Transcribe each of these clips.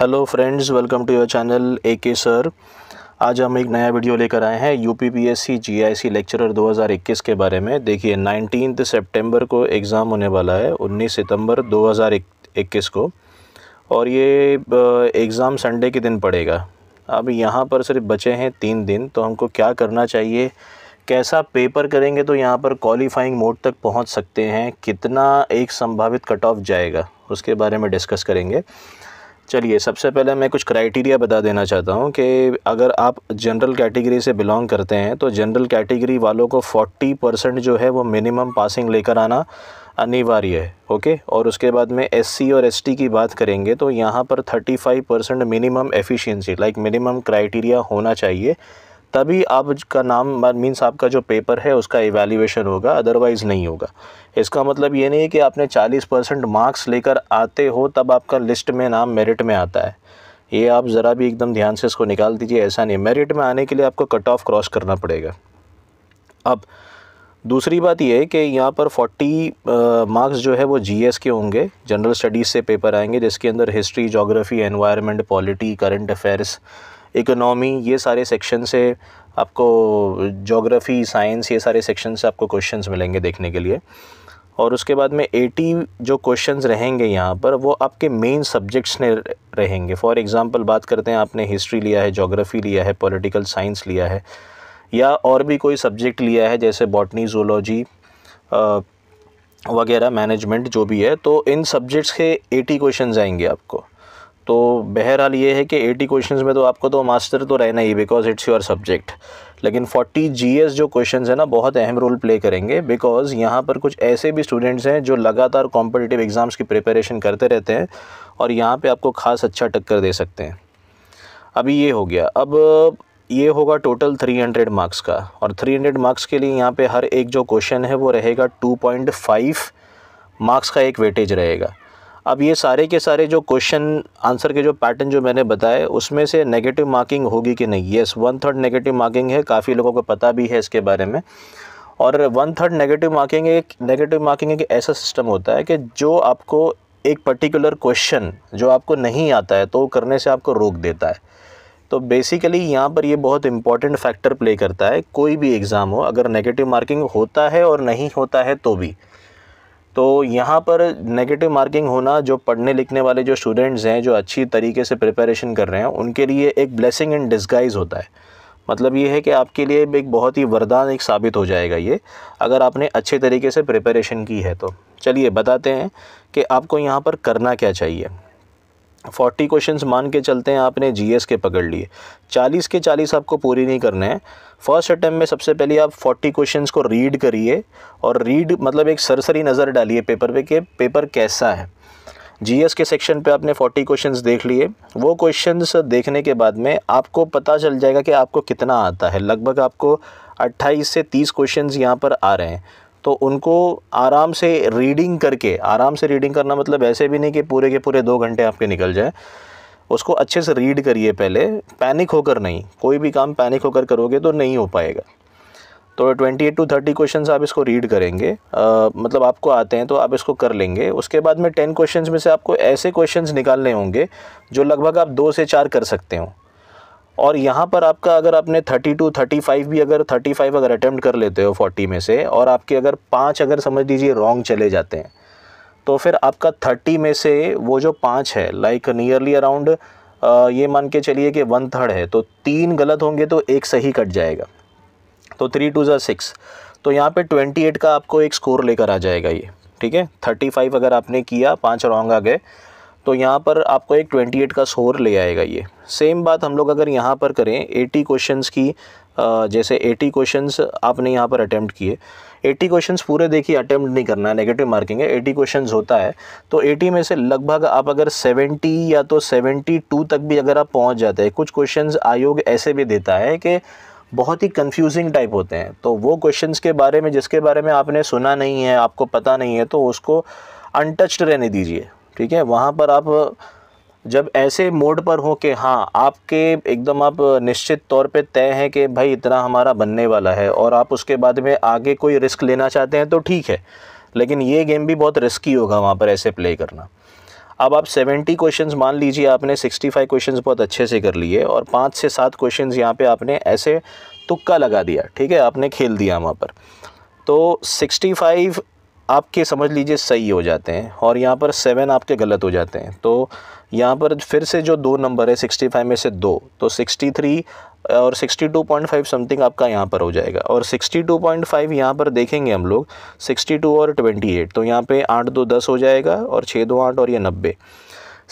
hello friends welcome to your channel A K sir आज हम एक नया वीडियो लेकर आए हैं U P P S C G I C lecturer दो हज़ार इक्कीस के बारे में देखिए नाइनटीन सितंबर को एग्ज़ाम होने वाला है उन्नीस सितंबर दो हज़ार इक्कीस को और ये एग्ज़ाम संडे के दिन पड़ेगा अब यहाँ पर सिर्फ बचे हैं तीन दिन तो हमको क्या करना चाहिए कैसा पेपर करेंगे तो यहाँ पर क्वालिफाइंग मोड तक पहुँच सकते हैं कितना एक संभावित कट ऑफ जाएगा उसके बारे में डिस्कस करेंगे चलिए सबसे पहले मैं कुछ क्राइटेरिया बता देना चाहता हूँ कि अगर आप जनरल कैटेगरी से बिलोंग करते हैं तो जनरल कैटेगरी वालों को 40 परसेंट जो है वो मिनिमम पासिंग लेकर आना अनिवार्य है ओके और उसके बाद में एससी और एसटी की बात करेंगे तो यहाँ पर 35 percent minimum efficiency like minimum criteria होना चाहिए तभी आपका नाम मीन्स आपका जो पेपर है उसका एवेल्यूएशन होगा अदरवाइज़ नहीं होगा इसका मतलब ये नहीं है कि आपने 40 परसेंट मार्क्स लेकर आते हो तब आपका लिस्ट में नाम मेरिट में आता है ये आप ज़रा भी एकदम ध्यान से इसको निकाल दीजिए ऐसा नहीं मेरिट में आने के लिए आपको कट ऑफ क्रॉस करना पड़ेगा अब दूसरी बात यह है कि यहाँ पर 40 मार्क्स जो है वो जीएस के होंगे जनरल स्टडीज़ से पेपर आएंगे जिसके अंदर history geography environment polity current affairs economy ये सारे सेक्शन से आपको जोग्राफ़ी साइंस ये सारे सेक्शन से आपको क्वेश्चन मिलेंगे देखने के लिए और उसके बाद में एटी जो क्वेश्चंस रहेंगे यहाँ पर वो आपके मेन सब्जेक्ट्स ने रहेंगे फॉर एग्ज़ाम्पल बात करते हैं आपने हिस्ट्री लिया है जोग्राफ़ी लिया है पॉलिटिकल साइंस लिया है या और भी कोई सब्जेक्ट लिया है जैसे बॉटनी जोलॉजी वगैरह मैनेजमेंट जो भी है तो इन सब्जेक्ट्स के एटी क्वेश्चन आएंगे आपको तो बहरहाल ये है कि एटी क्वेश्चन में तो आपको तो मास्टर तो रहना ही बिकॉज इट्स योर सब्जेक्ट लेकिन जी एस जो क्वेश्चन है ना बहुत अहम रोल प्ले करेंगे बिकॉज यहाँ पर कुछ ऐसे भी स्टूडेंट्स हैं जो लगातार कॉम्पिटिटिव एग्ज़ाम्स की प्रिपरेशन करते रहते हैं और यहाँ पर आपको ख़ास अच्छा टक्कर दे सकते हैं अभी ये हो गया अब ये होगा टोटल 300 मार्क्स का और 300 मार्क्स के लिए यहाँ पे हर एक जो क्वेश्चन है वो रहेगा 2.5 मार्क्स का एक वेटेज रहेगा अब ये सारे के सारे जो क्वेश्चन आंसर के जो पैटर्न जो मैंने बताए उसमें से नेगेटिव मार्किंग होगी कि नहीं yes one third negative marking है काफ़ी लोगों को पता भी है इसके बारे में और वन थर्ड नेगेटिव मार्किंग एक नेगेटिव मार्किंग एक ऐसा सिस्टम होता है कि जो आपको एक पर्टिकुलर क्वेश्चन जो आपको नहीं आता है तो करने से आपको रोक देता है तो बेसिकली यहाँ पर ये बहुत इंपॉर्टेंट फैक्टर प्ले करता है कोई भी एग्ज़ाम हो अगर नेगेटिव मार्किंग होता है और नहीं होता है तो भी तो यहाँ पर नेगेटिव मार्किंग होना जो पढ़ने लिखने वाले जो स्टूडेंट्स हैं जो अच्छी तरीके से प्रिपरेशन कर रहे हैं उनके लिए एक ब्लेसिंग इन डिस्गाइज होता है मतलब ये है कि आपके लिए एक बहुत ही वरदान एक साबित हो जाएगा ये अगर आपने अच्छे तरीके से प्रिपरेशन की है तो चलिए बताते हैं कि आपको यहाँ पर करना क्या चाहिए फोर्टी क्वेश्चंस मान के चलते हैं आपने जीएस के पकड़ लिए चालीस के चालीस आपको पूरी नहीं करने हैं फर्स्ट अटैम्प्ट में सबसे पहले आप 40 क्वेश्चंस को रीड करिए और रीड मतलब एक सरसरी नज़र डालिए पेपर पे कि पेपर कैसा है जीएस के सेक्शन पे आपने 40 क्वेश्चंस देख लिए वो क्वेश्चंस देखने के बाद में आपको पता चल जाएगा कि आपको कितना आता है लगभग आपको 28 से 30 क्वेश्चंस यहाँ पर आ रहे हैं तो उनको आराम से रीडिंग करके आराम से रीडिंग करना मतलब ऐसे भी नहीं कि पूरे के पूरे दो घंटे आपके निकल जाए उसको अच्छे से रीड करिए पहले पैनिक होकर नहीं कोई भी काम पैनिक होकर करोगे तो नहीं हो पाएगा तो 28 टू थर्टी क्वेश्चन आप इसको रीड करेंगे आ, मतलब आपको आते हैं तो आप इसको कर लेंगे उसके बाद में 10 क्वेश्चन में से आपको ऐसे क्वेश्चन निकालने होंगे जो लगभग आप दो से चार कर सकते हो और यहाँ पर आपका अगर आपने 32, टू 35 भी अगर 35 अगर अटैम्प्ट कर लेते हो 40 में से और आपके अगर पाँच अगर समझ लीजिए रॉन्ग चले जाते हैं तो फिर आपका थर्टी में से वो जो पाँच है लाइक नियरली अराउंड ये मान के चलिए कि वन थर्ड है तो तीन गलत होंगे तो एक सही कट जाएगा तो थ्री टू ज़ा सिक्स तो यहाँ पे ट्वेंटी एट का आपको एक स्कोर लेकर आ जाएगा ये ठीक है थर्टी फाइव अगर आपने किया पाँच रॉन्ग आ गए तो यहाँ पर आपको एक ट्वेंटी एट का स्कोर ले आएगा ये सेम बात हम लोग अगर यहाँ पर करें 80 क्वेश्चंस की जैसे 80 क्वेश्चंस आपने यहाँ पर अटैम्प्ट किए 80 क्वेश्चंस पूरे देखिए अटैम्प्ट नहीं करना है नेगेटिव मार्किंग है 80 क्वेश्चंस होता है तो 80 में से लगभग आप अगर 70 या तो 72 तक भी अगर आप पहुँच जाते हैं कुछ क्वेश्चंस आयोग ऐसे भी देता है कि बहुत ही कंफ्यूजिंग टाइप होते हैं तो वो क्वेश्चंस के बारे में जिसके बारे में आपने सुना नहीं है आपको पता नहीं है तो उसको अनटच्ड रहने दीजिए ठीक है वहाँ पर आप जब ऐसे मोड पर हो कि हाँ आपके एकदम आप निश्चित तौर पे तय हैं कि भाई इतना हमारा बनने वाला है और आप उसके बाद में आगे कोई रिस्क लेना चाहते हैं तो ठीक है लेकिन ये गेम भी बहुत रिस्की होगा वहाँ पर ऐसे प्ले करना अब आप 70 क्वेश्चंस मान लीजिए आपने 65 क्वेश्चन बहुत अच्छे से कर लिए और पाँच से सात क्वेश्चन यहाँ पर आपने ऐसे तुक्का लगा दिया ठीक है आपने खेल दिया वहाँ पर तो सिक्सटी आपके समझ लीजिए सही हो जाते हैं और यहाँ पर सेवन आपके गलत हो जाते हैं तो यहाँ पर फिर से जो दो नंबर है सिक्सटी फाइव में से दो तो सिक्सटी थ्री और sixty two point five something आपका यहाँ पर हो जाएगा और सिक्सटी टू पॉइंट फाइव यहाँ पर देखेंगे हम लोग सिक्सटी टू और ट्वेंटी एट तो यहाँ पे आठ दो दस हो जाएगा और छः दो आठ और ये नब्बे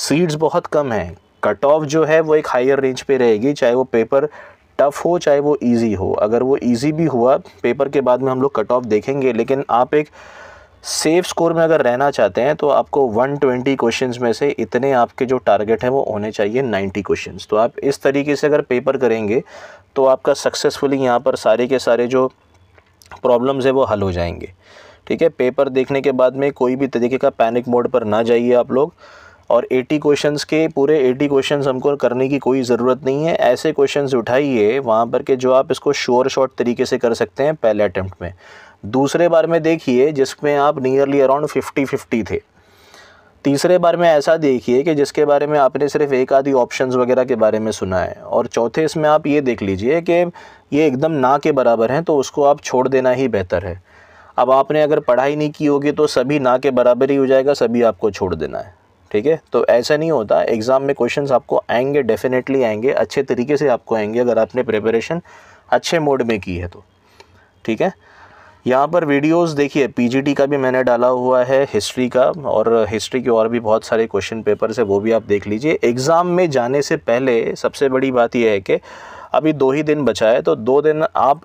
सीट्स बहुत कम हैं कट ऑफ जो है वो एक हायर रेंज पर रहेगी चाहे वो पेपर टफ़ हो चाहे वो ईजी हो अगर वो ईजी भी हुआ पेपर के बाद में हम लोग कट ऑफ देखेंगे लेकिन आप एक सेफ स्कोर में अगर रहना चाहते हैं तो आपको 120 क्वेश्चन में से इतने आपके जो टारगेट हैं वो होने चाहिए 90 क्वेश्चन तो आप इस तरीके से अगर पेपर करेंगे तो आपका सक्सेसफुली यहाँ पर सारे के सारे जो प्रॉब्लम्स है वो हल हो जाएंगे ठीक है पेपर देखने के बाद में कोई भी तरीके का पैनिक मोड पर ना जाइए आप लोग और 80 क्वेश्चंस के पूरे 80 क्वेश्चंस हमको करने की कोई ज़रूरत नहीं है ऐसे क्वेश्चंस उठाइए वहाँ पर के जो आप इसको श्योर शॉर्ट तरीके से कर सकते हैं पहले अटैम्प्ट में दूसरे बार में देखिए जिसमें आप नियरली अराउंड फिफ्टी फिफ्टी थे तीसरे बार में ऐसा देखिए कि जिसके बारे में आपने सिर्फ एक आधी ऑप्शंस वगैरह के बारे में सुना है और चौथे इसमें आप ये देख लीजिए कि ये एकदम ना के बराबर हैं तो उसको आप छोड़ देना ही बेहतर है अब आपने अगर पढ़ाई नहीं की होगी तो सभी ना के बराबर ही हो जाएगा सभी आपको छोड़ देना है ठीक है तो ऐसा नहीं होता एग्ज़ाम में क्वेश्चंस आपको आएंगे डेफिनेटली आएंगे अच्छे तरीके से आपको आएंगे अगर आपने प्रिपरेशन अच्छे मोड में की है तो ठीक है यहाँ पर वीडियोस देखिए पीजीटी का भी मैंने डाला हुआ है हिस्ट्री का और हिस्ट्री के और भी बहुत सारे क्वेश्चन पेपर्स है वो भी आप देख लीजिए एग्ज़ाम में जाने से पहले सबसे बड़ी बात यह है कि अभी दो ही दिन बचा है तो दो दिन आप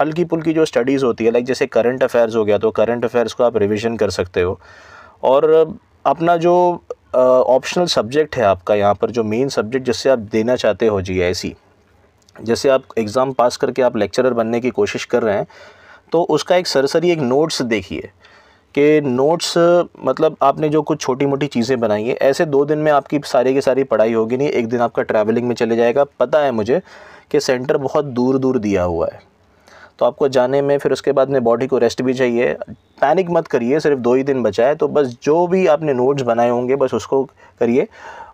हल्की पुल्की जो स्टडीज़ होती है लाइक जैसे करंट अफेयर्स हो गया तो करंट अफेयर्स को आप रिविज़न कर सकते हो और अपना जो ऑप्शनल सब्जेक्ट है आपका यहाँ पर जो मेन सब्जेक्ट जिससे आप देना चाहते हो जी जैसे आप एग्ज़ाम पास करके आप लेक्चरर बनने की कोशिश कर रहे हैं तो उसका एक सरसरी एक नोट्स देखिए कि नोट्स मतलब आपने जो कुछ छोटी मोटी चीज़ें बनाई हैं ऐसे दो दिन में आपकी सारी की सारी पढ़ाई होगी नहीं एक दिन आपका ट्रैवलिंग में चले जाएगा पता है मुझे कि सेंटर बहुत दूर दूर दिया हुआ है तो आपको जाने में फिर उसके बाद में बॉडी को रेस्ट भी चाहिए पैनिक मत करिए सिर्फ दो ही दिन बचा है तो बस जो भी आपने नोट्स बनाए होंगे बस उसको करिए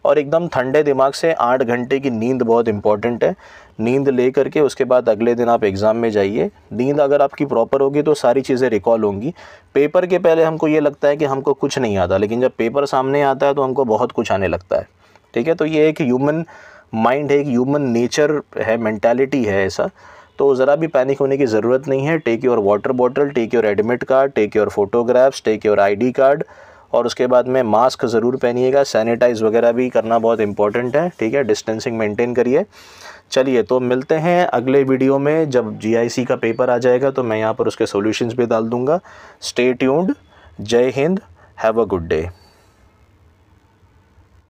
और एकदम ठंडे दिमाग से आठ घंटे की नींद बहुत इंपॉर्टेंट है नींद ले करके उसके बाद अगले दिन आप एग्ज़ाम में जाइए नींद अगर आपकी प्रॉपर होगी तो सारी चीज़ें रिकॉल होंगी पेपर के पहले हमको ये लगता है कि हमको कुछ नहीं आता लेकिन जब पेपर सामने आता है तो हमको बहुत कुछ आने लगता है ठीक है तो ये एक ह्यूमन माइंड है एक ह्यूमन नेचर है मैंटेलिटी है ऐसा तो ज़रा भी पैनिक होने की ज़रूरत नहीं है take your water bottle take your admit card take your photographs take your ID card और उसके बाद में मास्क ज़रूर पहनिएगा सैनिटाइज़ वगैरह भी करना बहुत इंपॉर्टेंट है ठीक है डिस्टेंसिंग मेंटेन करिए चलिए तो मिलते हैं अगले वीडियो में जब जीआईसी का पेपर आ जाएगा तो मैं यहाँ पर उसके सॉल्यूशंस भी डाल दूँगा स्टे ट्यून्ड जय हिंद हैव अ गुड डे